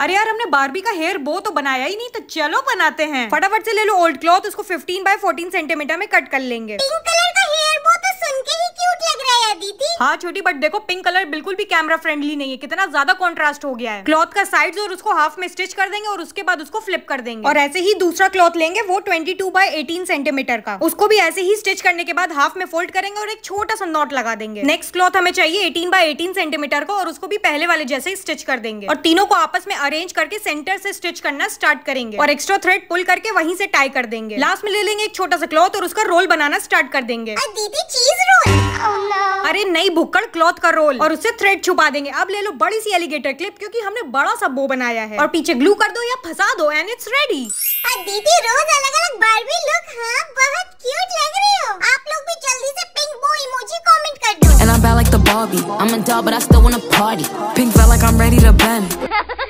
अरे यार हमने बारबी का हेयर बो तो बनाया ही नहीं तो चलो बनाते हैं फटाफट से ले लो ओल्ड क्लॉथ उसको 15 बाय 14 सेंटीमीटर में कट कर लेंगे पिंक कलर छोटी थी हाँ छोटी बट देखो पिंक कलर बिल्कुल भी कैमरा फ्रेंडली नहीं है कितना ज्यादा कॉन्ट्रास्ट हो गया है क्लॉथ का साइड और उसको हाफ में स्टिच कर देंगे और उसके बाद उसको फ्लिप कर देंगे और ऐसे ही दूसरा क्लॉथ लेंगे वो twenty two by eighteen centimetre का उसको भी ऐसे ही स्टिच करने के बाद हाफ में फोल्ड करेंगे और एक छोटा सा नॉट लगा देंगे नेक्स्ट क्लॉथ हमें चाहिए एटीन बाई एटीन सेंटीमीटर का और उसको भी पहले वाले जैसे ही स्टिच कर देंगे और तीनों को आपस में अरेंज करके सेंटर से स्टिच करना स्टार्ट करेंगे और एक्स्ट्रा थ्रेड पुल करके वहीं से टाई कर देंगे लास्ट में ले लेंगे एक छोटा सा क्लॉथ और उसका रोल बनाना स्टार्ट कर देंगे दीदी चीज अरे नई भुक्कड़ क्लॉथ का रोल और उससे थ्रेड छुपा देंगे अब ले लो बड़ी सी एलिगेटर क्लिप क्योंकि हमने बड़ा सा बो बनाया है और पीछे ग्लू कर दो या फंसा दो एंड इट्स रेडी दीदी रोज अलग अलग बारबी लुक हाँ बहुत क्यूट लग रही हो आप लोग भी जल्दी से पिंक बो इमोजी कमेंट कर दो and I like the bad I am a doll but I still want to party pink Pink like I am ready to bend